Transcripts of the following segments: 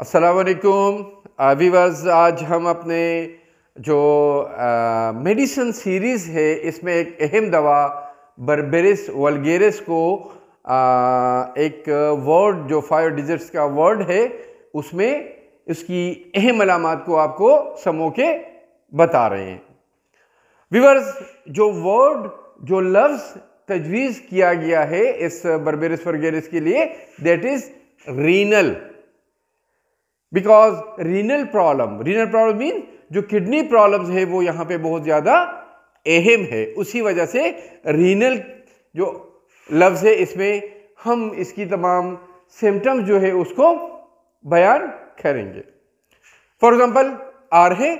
असलकुम viewers uh, आज हम अपने जो मेडिसन uh, सीरीज़ है इसमें एक अहम दवा बर्बेरिस वलगेरिस को आ, uh, एक वर्ड जो फाइव डिजिट्स का वर्ड है उसमें इसकी अहम अलामत को आपको समो के बता रहे हैं वीवर्स जो वर्ड जो लफ्ज़ तजवीज़ किया गया है इस बर्बेरिस वर्गेरिस के लिए that is renal because renal problem renal problem mean जो किडनी प्रॉब्लम्स है वो यहां पे बहुत ज़्यादा अहम है उसी वजह से रीनल जो लफ्ज़ है इसमें हम इसकी तमाम सिम्टम्स जो है उसको बयान करेंगे फॉर एग्जाम्पल आर है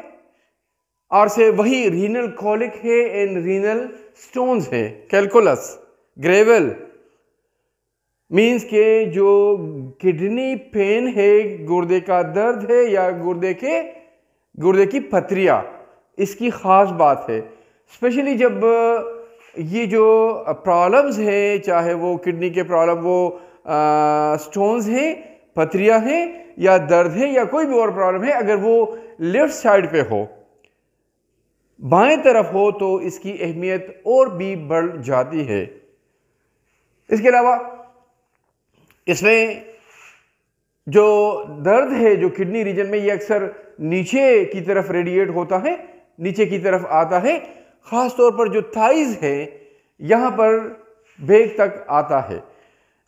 आर से वही रीनल कॉलिक है एंड रीनल स्टोन्स है कैलकुलस ग्रेवल मीन्स के जो किडनी पेन है गुर्दे का दर्द है या गुर्दे के गुर्दे की पथरिया इसकी ख़ास बात है स्पेशली जब ये जो प्रॉब्लम्स हैं चाहे वो किडनी के प्रॉब्लम वो स्टोन्स हैं पथरिया हैं या दर्द है या कोई भी और प्रॉब्लम है अगर वो लेफ़्ट साइड पे हो बाएं तरफ हो तो इसकी अहमियत और भी बढ़ जाती है इसके अलावा इसमें जो दर्द है जो किडनी रीजन में ये अक्सर नीचे की तरफ रेडिएट होता है नीचे की तरफ आता है ख़ास तौर पर जो थाइज है यहाँ पर बेग तक आता है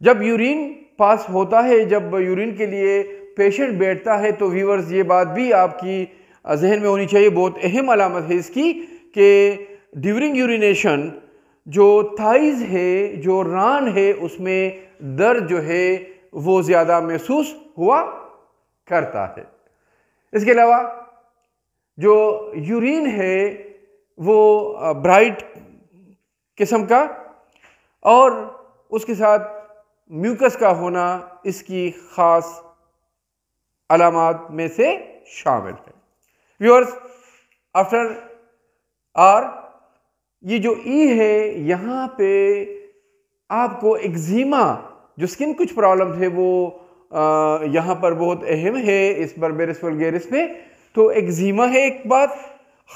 जब यूरिन पास होता है जब यूरिन के लिए पेशेंट बैठता है तो व्यूवर्स ये बात भी आपकी जहन में होनी चाहिए बहुत अहम अलामत है इसकी कि ड्यूरिंग यूरिनेशन जो थाइज है जो रान है उसमें दर्द जो है वो ज़्यादा महसूस हुआ करता है इसके अलावा जो यूरिन है वो ब्राइट किस्म का और उसके साथ म्यूकस का होना इसकी ख़ास अलामत में से शामिल है व्यूअर्स आफ्टर आर ये जो ई है यहाँ पे आपको एक्जिमा जो स्किन कुछ प्रॉब्लम है वो यहाँ पर बहुत अहम है इस बर्बेरस वलगेरिस में तो एक्जिमा है एक बात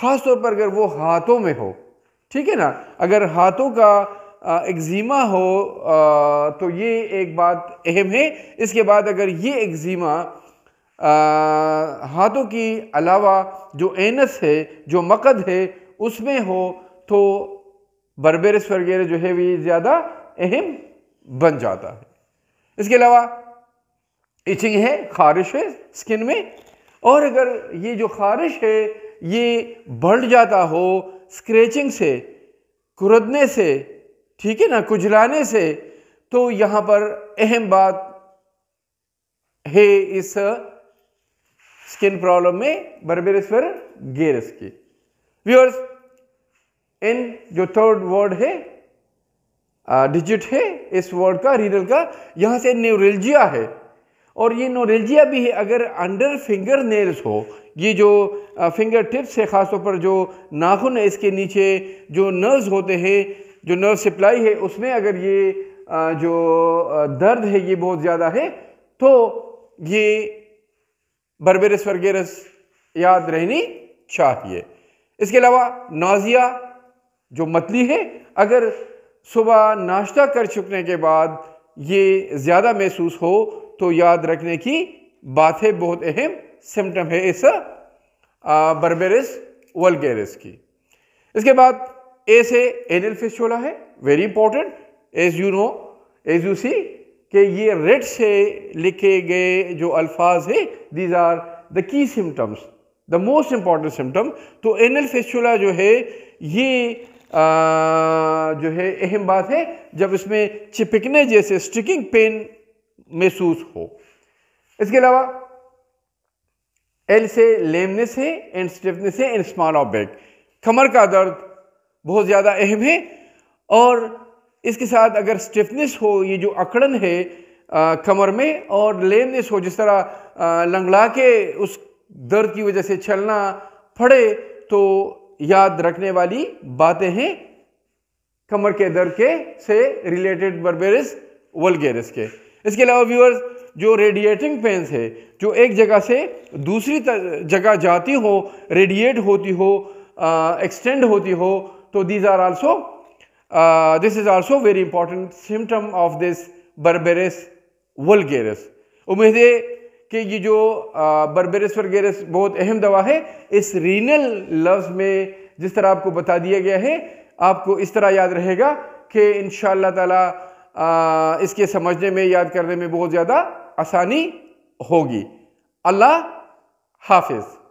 ख़ास तौर पर अगर वो हाथों में हो ठीक है ना अगर हाथों का एक्जिमा हो आ, तो ये एक बात अहम है इसके बाद अगर ये एक्जिमा हाथों की अलावा जो एनस है जो मकद है उसमें हो तो बर्बेरस वगैरह जो है वे ज़्यादा अहम बन जाता है इसके अलावा इचिंग है खारिश है स्किन में और अगर ये जो खारिश है ये बढ़ जाता हो स्क्रेचिंग से कुरदने से ठीक है ना कुजलाने से तो यहाँ पर अहम बात है इस स्किन प्रॉब्लम में बर्बेरस पर गेरस की व्यूअर्स इन जो थर्ड वर्ड है डिजिट है इस वर्ड का रीडल का यहाँ से न्यूरेलजिया है और ये नोरेलजिया भी है अगर अंडर फिंगर नेल्स हो ये जो फिंगर टिप्स है ख़ासतौर पर जो नाखून है इसके नीचे जो नर्व्स होते हैं जो नर्व सप्लाई है उसमें अगर ये जो दर्द है ये बहुत ज़्यादा है तो ये बर्बेरस वर्गेरस याद रहनी चाहिए इसके अलावा नाजिया जो मतली है अगर सुबह नाश्ता कर चुकने के बाद ये ज़्यादा महसूस हो तो याद रखने की बात है बहुत अहम सिम्टम है इस बर्बेरिस वलगेरिस की इसके बाद ऐसे एनल फिशोला है very important as you know as you see कि ये रेड से लिखे गए जो अल्फाज है these are the key symptoms the most important symptom तो एनल फिशोला जो है ये जो है अहम बात है जब इसमें चिपकने जैसे स्टिकिंग पेन महसूस हो इसके अलावा एल से लेमनेस है एंड स्टिफनेस है एंड स्मॉल ऑफ बैक कमर का दर्द बहुत ज़्यादा अहम है और इसके साथ अगर स्टिफनेस हो ये जो अकड़न है आ, कमर में और लेमनेस हो जिस तरह लंगड़ा के उस दर्द की वजह से चलना पड़े तो याद रखने वाली बातें हैं कमर के दर के से रिलेटेड बर्बेरिस वलगेरिस के इसके अलावा व्यूअर्स जो रेडिएटिंग पेंस है जो एक जगह से दूसरी जगह जाती हो रेडिएट होती हो एक्सटेंड होती हो तो these are also this is also very important symptom of this Berberis vulgaris उम्मीद है कि ये जो बर्बेरस वगैरह बहुत अहम दवा है इस रीनल लफ्ज़ में जिस तरह आपको बता दिया गया है आपको इस तरह याद रहेगा कि इन ताला इसके समझने में याद करने में बहुत ज़्यादा आसानी होगी अल्लाह हाफिज़